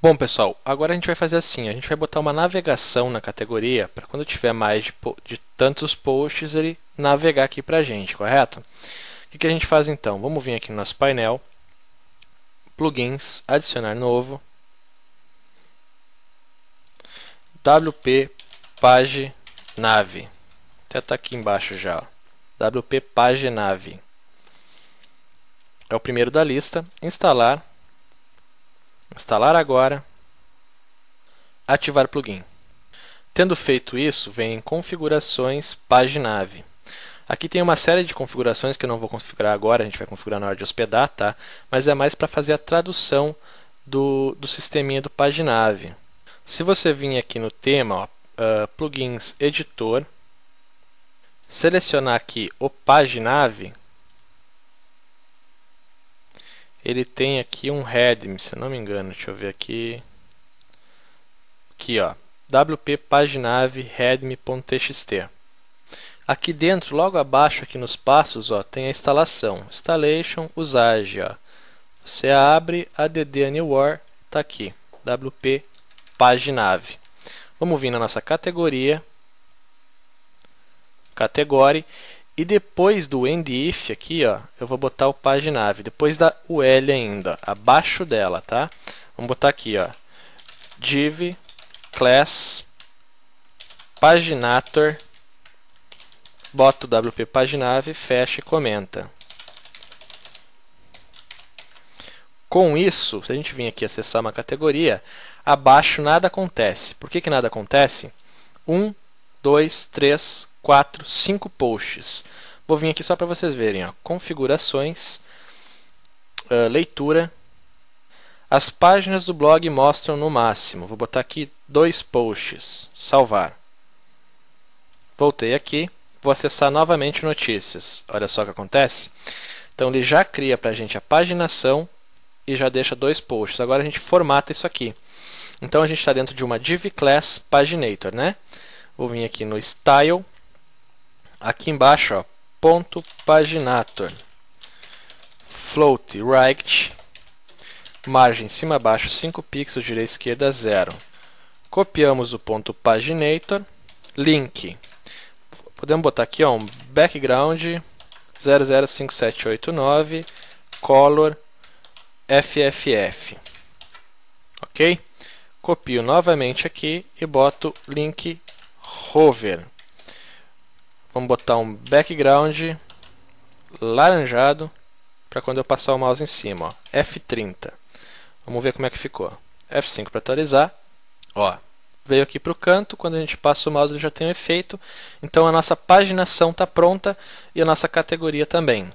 Bom, pessoal, agora a gente vai fazer assim, a gente vai botar uma navegação na categoria para quando tiver mais de, de, tantos posts ele navegar aqui para a gente, correto? O que, que, a gente faz então? Vamos vir aqui no nosso painel, plugins, adicionar novo, WP Page Nave, até está aqui embaixo já, ó. WP Page Nave. É o primeiro da lista, instalar instalar agora, ativar plugin. Tendo feito isso, vem em configurações, paginave. Aqui tem uma série de configurações que eu não vou configurar agora, a gente vai configurar na hora de hospedar, tá? Mas é mais para fazer a tradução do, do sisteminha do paginave. Se você vir aqui no tema, ó, uh, plugins editor, selecionar aqui o paginave, ele tem aqui um readme, se eu não me engano, deixa eu ver aqui. Aqui, ó, wp paginave readmetxt Aqui dentro, logo abaixo aqui nos passos, ó, tem a instalação, installation, usage, ó. Você abre add anywhere, tá aqui, wp paginave. Vamos vir na nossa categoria, category e depois do end if aqui, ó, eu vou botar o paginave. Depois da UL ainda, abaixo dela, tá? Vamos botar aqui, ó. div class paginator bota o wp paginave, fecha e comenta. Com isso, se a gente vir aqui acessar uma categoria, abaixo nada acontece. Por que, que nada acontece? Um 2, 3, 4, 5 posts. Vou vir aqui só para vocês verem. Ó. Configurações, uh, leitura. As páginas do blog mostram no máximo. Vou botar aqui dois posts. Salvar. Voltei aqui. Vou acessar novamente notícias. Olha só o que acontece. Então ele já cria para a gente a paginação e já deixa dois posts. Agora a gente formata isso aqui. Então a gente está dentro de uma div class paginator, né? Vou vir aqui no Style. Aqui embaixo, ó, ponto paginator. Float right. Margem cima baixo 5 pixels, direita esquerda 0. Copiamos o ponto paginator. Link. Podemos botar aqui ó, um background 005789 color FFF. Ok? Copio novamente aqui e boto link hover. Vamos botar um background laranjado para quando eu passar o mouse em cima, ó. F30. Vamos ver como é que ficou. F5 para atualizar. Ó, veio aqui para o canto, quando a gente passa o mouse ele já tem um efeito. Então a nossa paginação está pronta e a nossa categoria também.